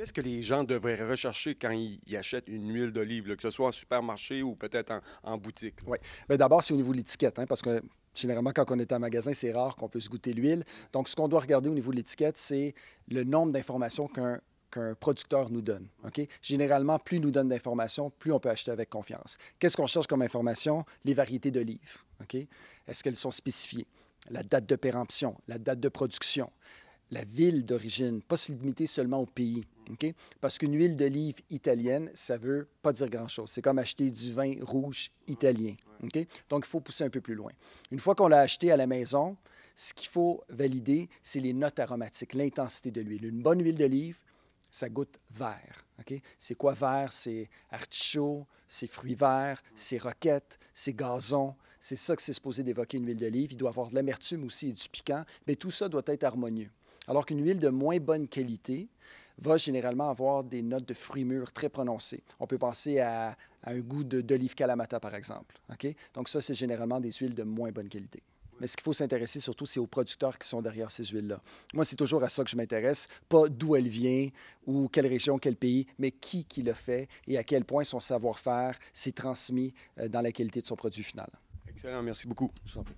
Qu'est-ce que les gens devraient rechercher quand ils achètent une huile d'olive, que ce soit en supermarché ou peut-être en, boutique? Oui. mais ben, d'abord, c'est au niveau de l'étiquette, hein, parce que Généralement, quand on est en magasin, c'est rare qu'on puisse goûter l'huile. Donc, ce qu'on doit regarder au niveau de l'étiquette, c'est le nombre d'informations qu'un qu'un producteur nous donne. Ok, Généralement, plus nous donne d'informations, plus on peut acheter avec confiance. Qu'est-ce qu'on cherche comme information? Les variétés d'olives. Ok, Est-ce qu'elles sont spécifiées? La date de péremption, la date de production, la ville d'origine, pas se limiter seulement au pays. Parce qu'une huile d'olive italienne, ça ne veut pas dire grand-chose. C'est comme acheter du vin rouge italien. Donc, il faut pousser un peu plus loin. Une fois qu'on l'a acheté à la maison, ce qu'il faut valider, c'est les notes aromatiques, l'intensité de l'huile. Une bonne huile d'olive, ça goûte vert. C'est quoi vert? C'est artichaut, c'est fruits verts, c'est roquette, c'est gazon. C'est ça que c'est supposé d'évoquer une huile d'olive. Il doit avoir de l'amertume aussi et du piquant, mais tout ça doit être harmonieux. Alors qu'une huile de moins bonne qualité, va généralement avoir des notes de fruits mûrs très prononcées. On peut penser à, un goût d'olive Kalamata, par exemple. Ok Donc ça, c'est généralement des huiles de moins bonne qualité. Mais ce qu'il faut s'intéresser surtout, c'est aux producteurs qui sont derrière ces huiles-là. Moi, c'est toujours à ça que je m'intéresse, pas d'où elle vient ou quelle région, quel pays, mais qui qui le fait et à quel point son savoir-faire s'est transmis euh, dans la qualité de son produit final. Excellent, merci beaucoup. Je vous en prie.